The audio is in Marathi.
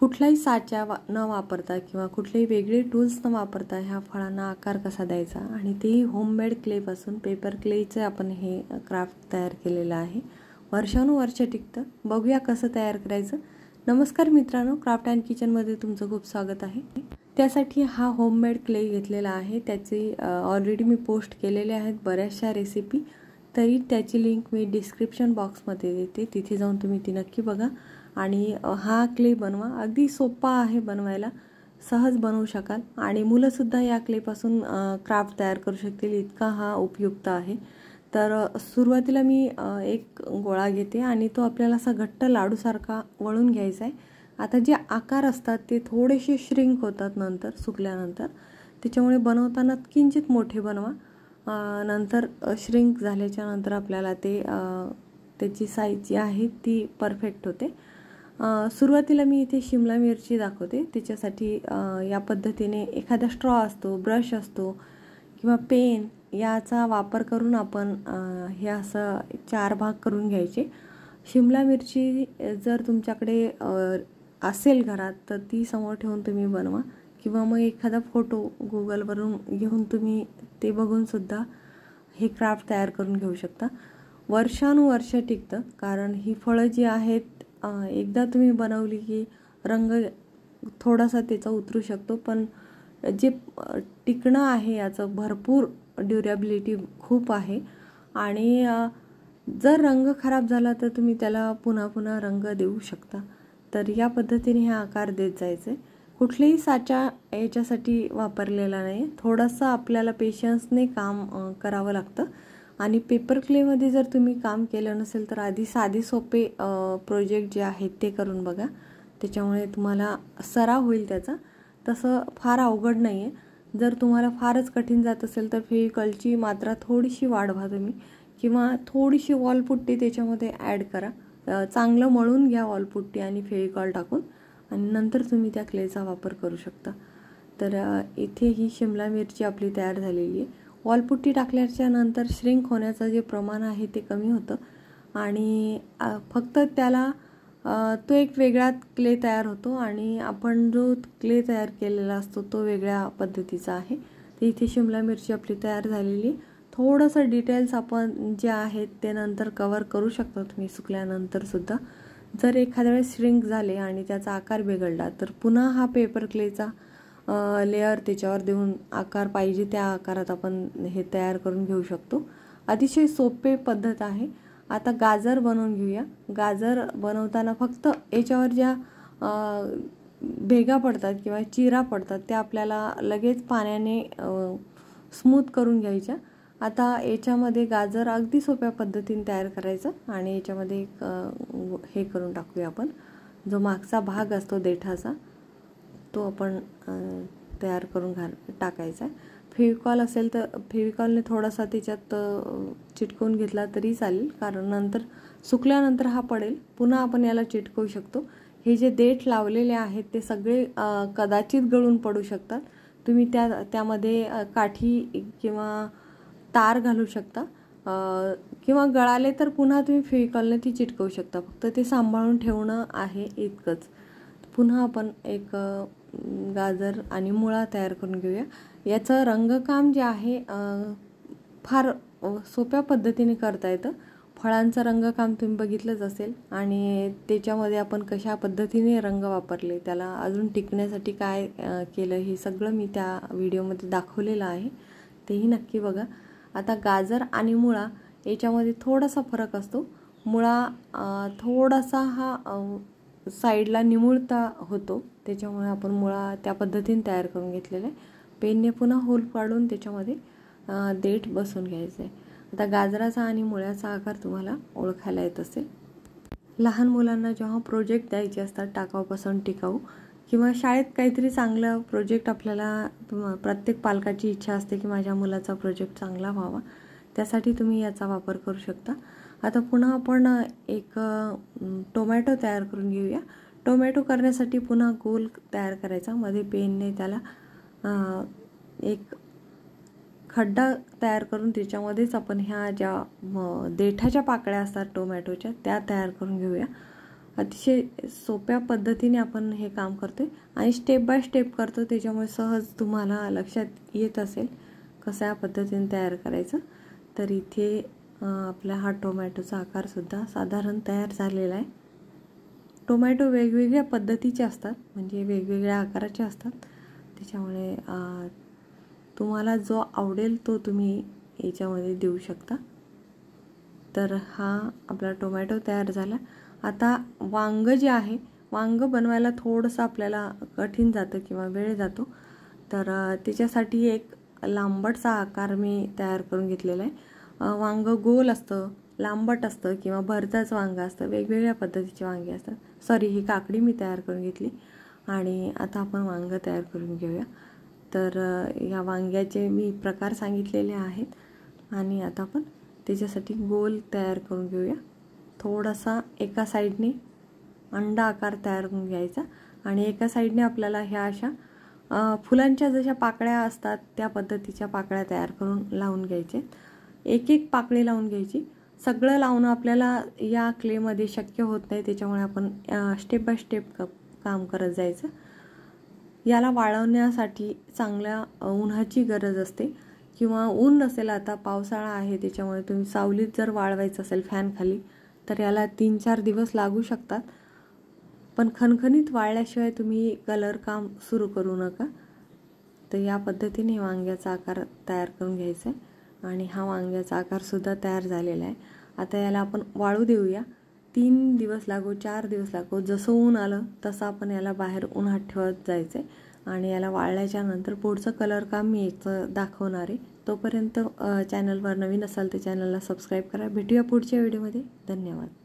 कुठलाही साच्या न वापरता किंवा कुठलेही वेगळे टूल्स न वापरता ह्या फळांना आकार कसा द्यायचा आणि तेही होममेड क्लेपासून पेपर क्लेचं आपण हे क्राफ्ट तयार केलेलं आहे वर्षानुवर्ष टिकतं बघूया कसं तयार करायचं नमस्कार मित्रांनो क्राफ्ट अँड किचनमध्ये तुमचं खूप स्वागत आहे त्यासाठी हा होममेड क्ले घेतलेला आहे त्याचे ऑलरेडी मी पोस्ट केलेले आहेत बऱ्याचशा रेसिपी तरी त्याची लिंक मी डिस्क्रिप्शन बॉक्समध्ये देते तिथे जाऊन तुम्ही ती नक्की बघा आणि हा क्ले बनवा अगदी सोपा आहे बनवायला सहज बनवू शकाल आणि मुलंसुद्धा या क्लेपासून क्राफ्ट तयार करू शकतील इतका हा उपयुक्त आहे तर सुरुवातीला मी एक गोळा घेते आणि तो आपल्याला असा घट्ट लाडूसारखा वळून घ्यायचा आहे आता जे आकार असतात ते थोडेसे श्रिंक होतात नंतर सुकल्यानंतर त्याच्यामुळे बनवताना किंचित मोठे बनवा नंतर श्रिंक झाल्याच्या नंतर आपल्याला ते त्याची साईज जी आहे ती परफेक्ट होते सुरुवातीला मी इथे शिमला मिरची दाखवते त्याच्यासाठी या पद्धतीने एखादा स्ट्रॉ असतो ब्रश असतो किंवा पेन याचा वापर करून आपण हे असं चार भाग करून घ्यायचे शिमला मिरची जर तुमच्याकडे असेल घरात तर ती समोर ठेवून तुम्ही बनवा किंवा मग एखादा फोटो गुगलवरून घेऊन तुम्ही ते बघूनसुद्धा हे क्राफ्ट तयार करून घेऊ शकता वर्षानुवर्ष टिकतं कारण ही फळं जी आहेत एकदा तुम्ही बनवली की रंग थोडासा त्याचा उतरू शकतो पण जे टिकणं आहे याचं भरपूर ड्युरेबिलिटी खूप आहे आणि जर रंग खराब झाला तर तुम्ही त्याला पुन्हा पुन्हा रंग देऊ शकता तर या पद्धतीने हे आकार देत जायचे कुठलेही साचा याच्यासाठी वापरलेला नाही थोडासा आपल्याला पेशन्सने काम करावं लागतं आणि पेपर क्लेमध्ये जर तुम्ही काम केलं नसेल तर आधी साधे सोपे प्रोजेक्ट जे आहेत ते करून बघा त्याच्यामुळे तुम्हाला सराव होईल त्याचा तसं फार अवघड नाही आहे जर तुम्हाला फारच कठीण जात असेल तर फेविकलची मात्रा थोडीशी वाढवा तुम्ही किंवा थोडीशी वॉलपुट्टी त्याच्यामध्ये ॲड करा चांगलं मळून घ्या वॉलपुट्टी आणि फेविकॉल टाकून आणि नंतर तुम्ही त्या क्लेचा वापर करू शकता तर इथे ही शिमला मिरची आपली तयार झालेली आहे वॉलपुट्टी टाकल्याच्या नंतर श्रिंक होण्याचं जे प्रमाण आहे ते कमी होतं आणि फक्त त्याला तो एक वेगळा क्ले तयार होतो आणि आपण जो क्ले तयार केलेला असतो तो वेगळ्या पद्धतीचा आहे तर इथे शिमला मिरची आपली तयार झालेली थोडंसं डिटेल्स आपण जे आहेत ते नंतर कवर करू शकतो तुम्ही सुकल्यानंतरसुद्धा जर एखाद्या वेळेस श्रिंक झाले आणि त्याचा आकार बिघडला तर पुन्हा हा पेपर क्लेचा लेअर त्याच्यावर देऊन आकार पाहिजे त्या आकारात आपण हे तयार करून घेऊ शकतो अतिशय सोपे पद्धत आहे आता गाजर बनवून घेऊया गाजर बनवताना फक्त याच्यावर ज्या भेगा पडतात किंवा चिरा पडतात त्या आपल्याला लगेच पाण्याने स्मूथ करून घ्यायच्या आता याच्यामध्ये गाजर अगदी सोप्या पद्धतीने तयार करायचं आणि याच्यामध्ये एक हे करून टाकूया आपण जो मागचा भाग असतो देठाचा तो आपण तयार करून घाल टाकायचा आहे फेविकॉल असेल तर फेविकॉलने थोडासा त्याच्यात चिटकवून घेतला तरी चालेल कारण नंतर सुकल्यानंतर हा पडेल पुन्हा आपण याला चिटकवू शकतो हे जे देठ लावलेले आहेत ते सगळे कदाचित गळून पडू शकतात तुम्ही त्या त्यामध्ये काठी किंवा तार घालू शकता किंवा गळाले तर पुन्हा तुम्ही फेविकॉलने ती चिटकवू शकता फक्त ते सांभाळून ठेवणं आहे इतकंच पुन्हा आपण एक गाजर आणि मुळा तयार करून घेऊया याचं रंगकाम जे आहे फार सोप्या पद्धतीने करता येतं फळांचं रंगकाम तुम्ही बघितलंच असेल आणि त्याच्यामध्ये आपण कशा पद्धतीने रंग वापरले त्याला अजून टिकण्यासाठी काय केलं हे सगळं मी त्या व्हिडिओमध्ये दाखवलेलं आहे तेही नक्की बघा आता गाजर आणि मुळा याच्यामध्ये थोडासा फरक असतो मुळा थोडासा हा साईडला निमुळता होतो त्याच्यामुळे आपण मुळा त्या पद्धतीने तयार करून घेतलेला आहे पेनने पुन्हा होल पाडून त्याच्यामध्ये देठ बसून घ्यायचं आहे आता गाजराचा आणि मुळ्याचा आकार तुम्हाला ओळखायला येत असेल लहान मुलांना जेव्हा प्रोजेक्ट द्यायचे असतात टाकाऊपासून टिकाऊ किंवा शाळेत काहीतरी चांगलं प्रोजेक्ट आपल्याला प्रत्येक पालकाची इच्छा असते की माझ्या मुलाचा प्रोजेक्ट चांगला व्हावा त्यासाठी तुम्ही याचा वापर करू शकता आता पुन्हा आपण एक टोमॅटो तयार करून घेऊया टोमॅटो करण्यासाठी पुन्हा गोल तयार करायचा मध्ये पेनने त्याला एक खड्डा तयार करून त्याच्यामध्येच आपण ह्या ज्या देठाच्या पाकळ्या असतात टोमॅटोच्या त्या तयार करून घेऊया अतिशय सोप्या पद्धतीने आपण हे काम करतो आणि स्टेप बाय स्टेप करतो त्याच्यामुळे सहज तुम्हाला लक्षात येत असेल या पद्धतीने तयार करायचं तर इथे आपला हा टोमॅटोचा आकारसुद्धा साधारण तयार झालेला आहे टोमॅटो वेगवेगळ्या पद्धतीचे असतात म्हणजे वेगवेगळ्या आकाराचे असतात त्याच्यामुळे तुम्हाला जो आवडेल तो तुम्ही याच्यामध्ये देऊ शकता तर हा आपला टोमॅटो तयार झाला आता वांग जे आहे वांग बनवायला थोडंसं आपल्याला कठीण जातं किंवा वेळ जातो तर त्याच्यासाठी एक लांबटचा आकार मी तयार करून घेतलेला आहे वांग गोल असतं लांबट असतं किंवा भरताच वांगं असतं वेगवेगळ्या पद्धतीची वांगी असतात सॉरी ही काकडी मी तयार करून घेतली आणि आता आपण वांगं तयार करून घेऊया तर या वांग्याचे मी प्रकार सांगितलेले आहेत आणि आता आपण त्याच्यासाठी गोल तयार करून घेऊया थोडासा एका साईडने अंडा आकार तयार करून घ्यायचा आणि एका साईडने आपल्याला ह्या अशा फुलांच्या जशा पाकळ्या असतात त्या पद्धतीच्या पाकळ्या तयार करून लावून घ्यायचे एक एक पाकळी लावून घ्यायची सगळं लावणं आपल्याला या क्लेमध्ये शक्य होत नाही त्याच्यामुळे आपण स्टेप बाय स्टेप क काम करत जायचं याला वाळवण्यासाठी चांगल्या उन्हाची गरज असते किंवा ऊन नसेल आता पावसाळा आहे त्याच्यामुळे तुम्ही सावलीत जर वाळवायचं असेल फॅनखाली तर याला तीन चार दिवस लागू शकतात पण खणखणीत वाळल्याशिवाय तुम्ही कलर काम सुरू करू नका तर या पद्धतीने वांग्याचा आकार तयार करून घ्यायचा आहे आणि हा वांग्याचा आकारसुद्धा तयार झालेला आहे आता याला आपण वाळू देऊया तीन दिवस लागो चार दिवस लागो जसं ऊन आलं तसं आपण याला बाहेर उन्हात ठेवत जायचं आहे आणि याला वाळल्याच्यानंतर पुढचं कलर काम मी याचं दाखवणार आहे तोपर्यंत चॅनलवर नवीन असाल तर चॅनलला सबस्क्राईब करा भेटूया पुढच्या व्हिडिओमध्ये धन्यवाद